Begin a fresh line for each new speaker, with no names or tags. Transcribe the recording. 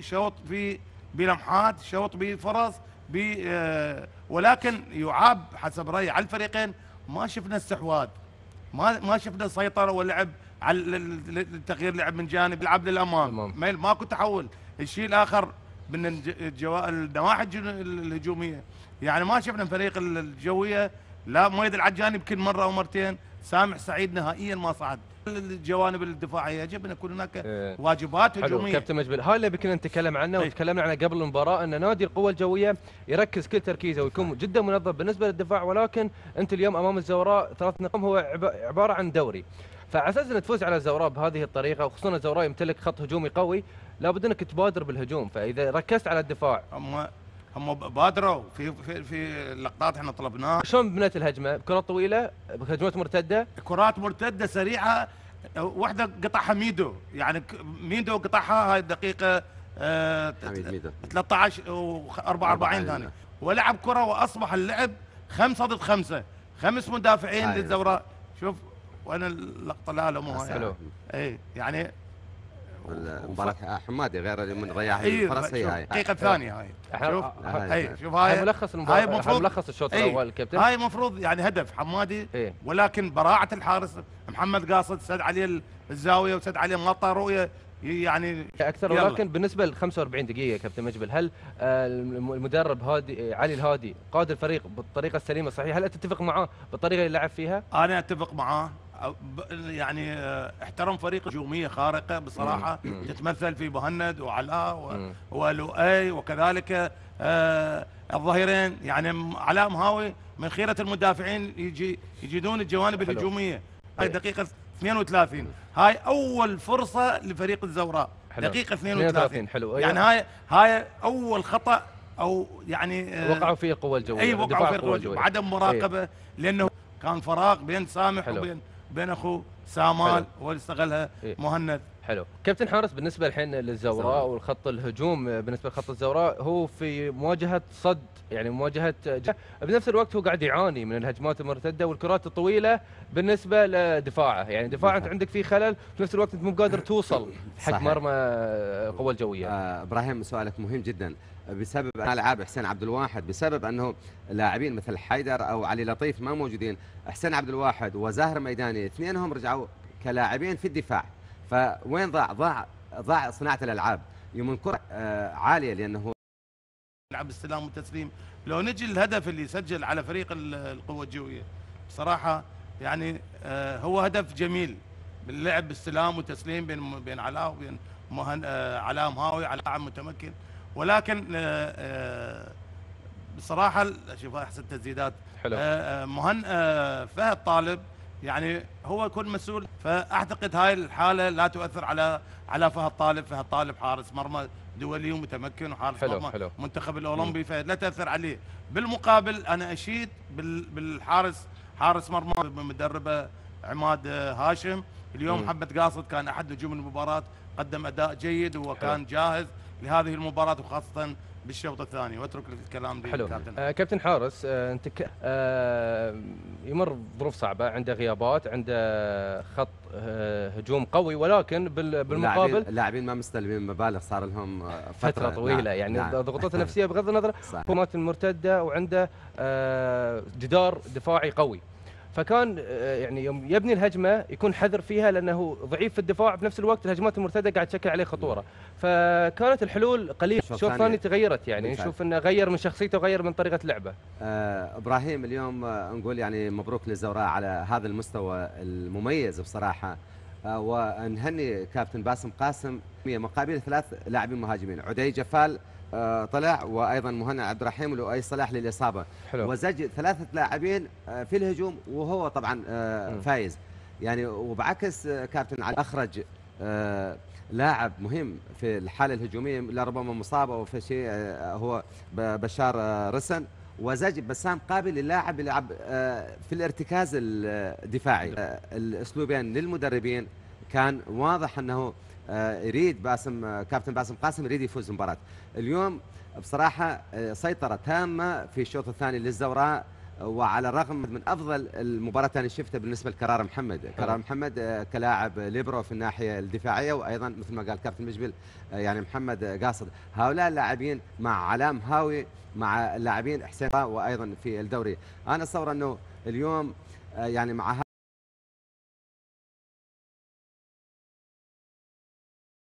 شوط بلمحات شوط بفرص آه، ولكن يعاب حسب رايي على الفريقين ما شفنا استحواذ ما ما شفنا سيطره ولعب على تغيير لعب من جانب لعب للامام ماكو تحول الشيء الاخر من النواحي الهجوميه يعني ما شفنا فريق الجويه لا مؤيد العجاني يمكن مره او مرتين سامح سعيد نهائيا ما صعد الجوانب الدفاعيه يجب ان يكون هناك إيه. واجبات هجوميه كابتن
مجبل هاي اللي كنا نتكلم عنه طيب. وتكلمنا عنه قبل المباراه ان نادي القوه الجويه يركز كل تركيزه ويكون جدا منظم بالنسبه للدفاع ولكن انت اليوم امام الزوراء ثلاث نقم هو عباره عن دوري فعلى اساس ان تفوز على الزوراء بهذه الطريقه وخصوصا الزوراء يمتلك خط هجومي قوي لابد انك تبادر بالهجوم فاذا ركزت على الدفاع هم بادروا في في, في اللقطات
احنا طلبناها شلون بنت الهجمه؟ بكره طويله؟ بهجمات مرتده؟ كرات مرتده سريعه واحده قطعها ميدو يعني ميدو قطعها هاي الدقيقه آه 13 و44 ثانيه نعم. ولعب كره واصبح اللعب خمسه ضد خمسه خمس مدافعين أيوة. للزوراء شوف وانا اللقطه لا لا مو هاي حلو اي يعني
مباراة حمادي غير من رياحي أيوه هي هاي الدقيقة الثانية هاي شوف هاي آه،
شوف هاي ملخص هاي المفروض ملخص الشوط إيه، الأول الكابتن هاي المفروض يعني هدف حمادي إيه. ولكن براعة الحارس محمد قاصد سد عليه الزاوية وسد عليه مغطى رؤية يعني اكثر ولكن بالنسبه ل
45 دقيقه كابتن مجبل هل آه، المدرب هادي علي الهادي قاد الفريق بالطريقه السليمه الصحيحه هل تتفق
معاه بالطريقه اللي لعب فيها؟ انا اتفق معاه يعني آه، احترم فريق هجوميه خارقه بصراحه تتمثل في مهند وعلاء ولؤي وكذلك آه، الظهيرين يعني علاء مهاوي من خيره المدافعين يجي يجدون الجوانب الهجوميه هاي إيه. دقيقه 32 هاي اول فرصه لفريق الزوراء حلو. دقيقه 32 حلو أيوة. يعني هاي هاي اول خطا او يعني آه، وقعوا فيه القوه الجويه اي وقعوا فيه القوه الجويه عدم مراقبه إيه. لانه كان فراغ بين سامح حلو. وبين بين اخو سامال واللي اللي استغلها إيه. مهند حلو كابتن حارس بالنسبه الحين للزوراء والخط
الهجوم بالنسبه لخط الزوراء هو في مواجهه صد يعني مواجهه جه. بنفس الوقت هو قاعد يعاني من الهجمات المرتده والكرات الطويله بالنسبه لدفاعه يعني دفاعه انت عندك فيه خلل في نفس الوقت انت مو قادر توصل
حق مرمى القوه الجويه آه ابراهيم سؤالك مهم جدا بسبب العاب حسين عبد الواحد بسبب انه لاعبين مثل حيدر او علي لطيف ما موجودين حسين عبد الواحد وزاهر ميداني اثنينهم رجعوا كلاعبين في الدفاع فوين ضاع ضاع ضاع صناعه الالعاب يوم الكره آه، عاليه لانه
لعب استلام وتسليم لو نجي الهدف اللي سجل على فريق القوه الجويه بصراحه يعني آه، هو هدف جميل باللعب استلام وتسليم بين بين علاء وبين مهن آه، علاء مهاوي علاء متمكن ولكن بصراحه شوف احسن تسديدات مهن فهد طالب يعني هو يكون مسؤول فاعتقد هاي الحاله لا تؤثر على على فهد طالب فهد طالب حارس مرمى دولي ومتمكن وحارس حلو مرمى حلو منتخب الاولمبي فلا تاثر عليه بالمقابل انا اشيد بالحارس حارس مرمى مدربه عماد هاشم اليوم محمد قاصد كان احد نجوم المباراه قدم اداء جيد وكان جاهز لهذه المباراه وخاصه بالشوط الثاني واترك الكلام حلو كابتن,
آه كابتن حارس آه انت ك... آه يمر ظروف صعبه عنده غيابات عنده خط آه هجوم قوي ولكن بال... بالمقابل
اللاعبين ما مستلمين مبالغ صار لهم فتره, فترة طويله نعم. يعني نعم. الضغوطات النفسيه بغض النظر الكرات المرتده وعنده
آه جدار دفاعي قوي فكان آه، يعني يوم يبني الهجمه يكون حذر فيها لانه ضعيف في الدفاع في نفس الوقت الهجمات المرتده قاعد تشكل عليه خطوره فكانت الحلول
قليله شوط ثاني تغيرت يعني نشوف
انه غير من شخصيته وغير من طريقه لعبه
آه ابراهيم اليوم آه، نقول يعني مبروك للزوراء على هذا المستوى المميز بصراحه آه، ونهني كابتن باسم قاسم مقابل ثلاث لاعبين مهاجمين عدي جفال آه، طلع وايضا مهنا عبد الرحيم ولؤي صلاح للاصابه حلو. وزج ثلاثه لاعبين آه، في الهجوم وهو طبعا فايز يعني وبعكس كابتن علي اخرج لاعب مهم في الحاله الهجوميه لربما مصاب او في شيء هو بشار رسن وزج بسام قابل اللاعب يلعب آه، في الارتكاز الدفاعي نعم. آه، الاسلوبين للمدربين كان واضح انه آه، يريد باسم كابتن باسم قاسم يريد يفوز المباراه اليوم بصراحه سيطره تامه في الشوط الثاني للزوراء وعلى الرغم من افضل المباراه انا شفتها بالنسبه لكرار محمد كرار محمد آه، كلاعب ليبرو في الناحيه الدفاعيه وايضا مثل ما قال كابتن مجبل آه، يعني محمد آه، قاصد هؤلاء اللاعبين مع علام هاوي مع اللاعبين حسين وايضا في الدوري انا اتصور انه اليوم يعني مع